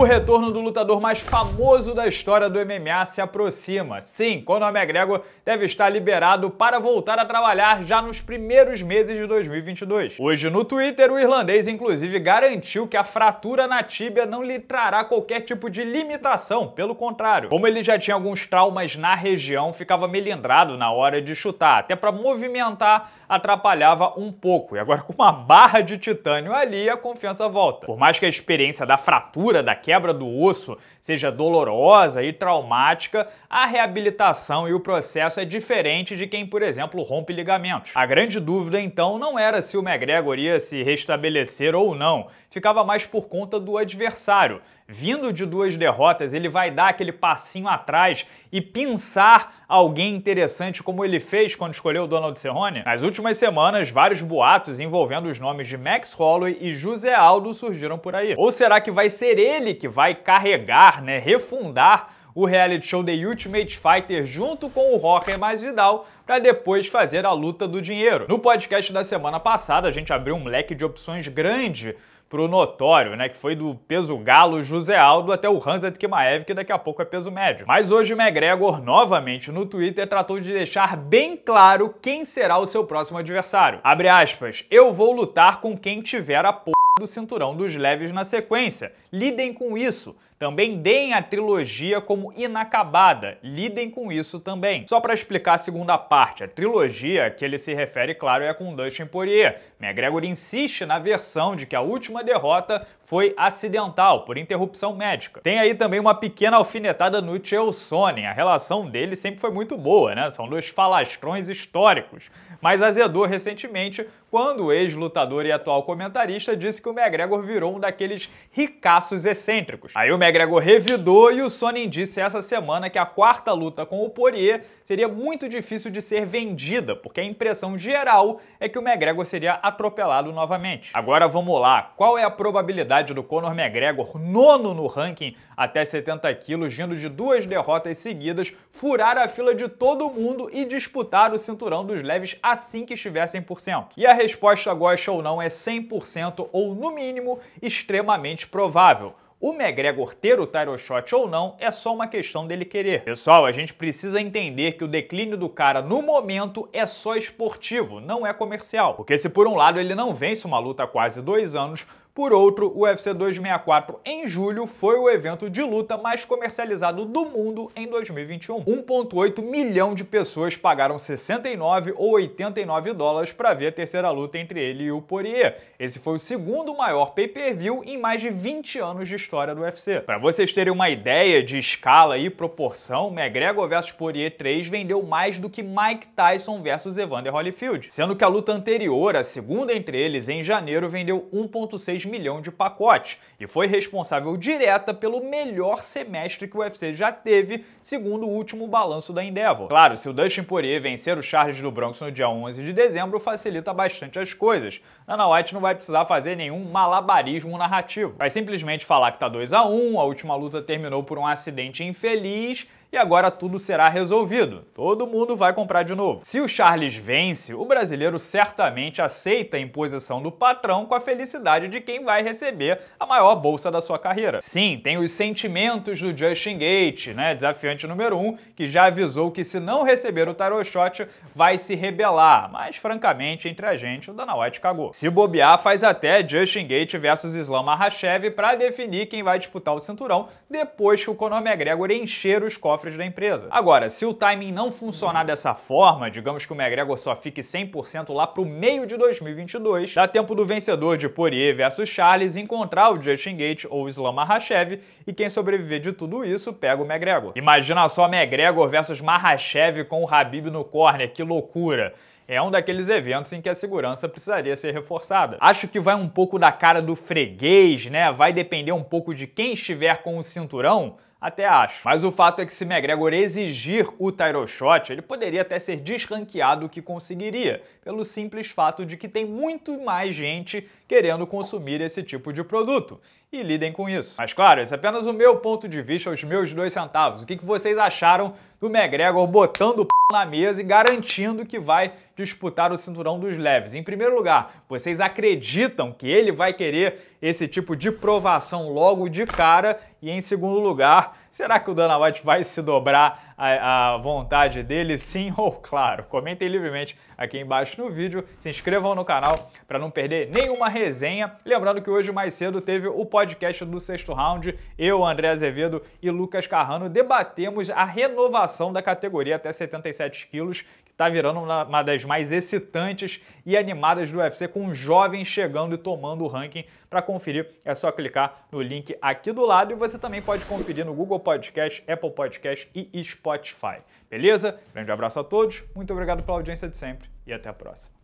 O retorno do lutador mais famoso da história do MMA se aproxima. Sim, Conor McGregor é deve estar liberado para voltar a trabalhar já nos primeiros meses de 2022. Hoje no Twitter, o irlandês inclusive garantiu que a fratura na tíbia não lhe trará qualquer tipo de limitação, pelo contrário. Como ele já tinha alguns traumas na região, ficava melindrado na hora de chutar, até para movimentar atrapalhava um pouco. E agora com uma barra de titânio ali, a confiança volta. Por mais que a experiência da fratura da quebra do osso seja dolorosa e traumática, a reabilitação e o processo é diferente de quem, por exemplo, rompe ligamentos. A grande dúvida, então, não era se o McGregor ia se restabelecer ou não, ficava mais por conta do adversário, vindo de duas derrotas, ele vai dar aquele passinho atrás e pensar alguém interessante como ele fez quando escolheu o Donald Cerrone? Nas últimas semanas, vários boatos envolvendo os nomes de Max Holloway e José Aldo surgiram por aí. Ou será que vai ser ele que vai carregar, né, refundar o reality show The Ultimate Fighter junto com o Rocker mais Vidal para depois fazer a luta do dinheiro. No podcast da semana passada, a gente abriu um leque de opções grande para o notório, né, que foi do peso galo José Aldo até o Hansat Kimaev, que daqui a pouco é peso médio. Mas hoje o McGregor, novamente no Twitter, tratou de deixar bem claro quem será o seu próximo adversário. Abre aspas, eu vou lutar com quem tiver a porra do cinturão dos leves na sequência. Lidem com isso. Também deem a trilogia como inacabada, lidem com isso também. Só para explicar a segunda parte, a trilogia que ele se refere, claro, é com Dustin Poirier. McGregor insiste na versão de que a última derrota foi acidental, por interrupção médica. Tem aí também uma pequena alfinetada no Chelsone, a relação dele sempre foi muito boa, né? São dois falastrões históricos. Mas azedou recentemente quando o ex-lutador e atual comentarista disse que o McGregor virou um daqueles ricaços excêntricos. Aí o McGregor revidou e o Sonnen disse essa semana que a quarta luta com o Poirier seria muito difícil de ser vendida, porque a impressão geral é que o McGregor seria atropelado novamente. Agora vamos lá, qual é a probabilidade do Conor McGregor, nono no ranking até 70 quilos, vindo de duas derrotas seguidas, furar a fila de todo mundo e disputar o cinturão dos leves assim que estiver 100%? E a resposta gosta ou não é 100% ou, no mínimo, extremamente provável. O McGregor ter o title shot ou não é só uma questão dele querer. Pessoal, a gente precisa entender que o declínio do cara no momento é só esportivo, não é comercial. Porque se por um lado ele não vence uma luta há quase dois anos, por outro, o UFC 264 em julho foi o evento de luta mais comercializado do mundo em 2021. 1.8 milhão de pessoas pagaram 69 ou 89 dólares para ver a terceira luta entre ele e o Poirier. Esse foi o segundo maior pay-per-view em mais de 20 anos de história do UFC. Para vocês terem uma ideia de escala e proporção, McGregor vs Poirier 3 vendeu mais do que Mike Tyson vs Evander Holyfield, sendo que a luta anterior, a segunda entre eles em janeiro, vendeu 1.6 milhões de pacotes e foi responsável direta pelo melhor semestre que o UFC já teve, segundo o último balanço da Endeavor. Claro, se o Dustin Poirier vencer o Charles do Bronx no dia 11 de dezembro, facilita bastante as coisas. Ana White não vai precisar fazer nenhum malabarismo narrativo. Vai simplesmente falar que tá 2 a 1, a última luta terminou por um acidente infeliz e agora tudo será resolvido. Todo mundo vai comprar de novo. Se o Charles vence, o brasileiro certamente aceita a imposição do patrão com a felicidade de quem vai receber a maior bolsa da sua carreira. Sim, tem os sentimentos do Justin Gate, né, desafiante número um, que já avisou que se não receber o tarot shot, vai se rebelar, mas francamente, entre a gente, o Dana White cagou. Se bobear, faz até Justin Gate versus Islam Mahashev para definir quem vai disputar o cinturão depois que o Conor McGregor encher os cofres da empresa. Agora, se o timing não funcionar dessa forma, digamos que o McGregor só fique 100% lá pro meio de 2022, dá tempo do vencedor de Poirier versus versus Charles encontrar o Justin Gate ou Islam Mahashev, e quem sobreviver de tudo isso pega o McGregor. Imagina só McGregor versus Mahashev com o Habib no corner, que loucura! É um daqueles eventos em que a segurança precisaria ser reforçada. Acho que vai um pouco da cara do freguês, né? Vai depender um pouco de quem estiver com o cinturão, até acho. Mas o fato é que se McGregor exigir o title shot, ele poderia até ser desranqueado que conseguiria, pelo simples fato de que tem muito mais gente querendo consumir esse tipo de produto. E lidem com isso. Mas claro, esse é apenas o meu ponto de vista, os meus dois centavos. O que vocês acharam do McGregor botando o p na mesa e garantindo que vai disputar o cinturão dos leves? Em primeiro lugar, vocês acreditam que ele vai querer esse tipo de provação logo de cara? E em segundo lugar, será que o Dana White vai se dobrar à, vontade dele, sim ou claro? Comentem livremente aqui embaixo no vídeo, se inscrevam no canal para não perder nenhuma resenha. Lembrando que hoje mais cedo teve o podcast do sexto round, eu, André Azevedo e Lucas Carrano debatemos a renovação da categoria até 77 quilos, que está virando uma das mais excitantes e animadas do UFC, com jovens chegando e tomando o ranking para conferir, é só clicar no link aqui do lado e você também pode conferir no Google Podcast, Apple Podcast e Spotify. Beleza? Grande abraço a todos, muito obrigado pela audiência de sempre e até a próxima.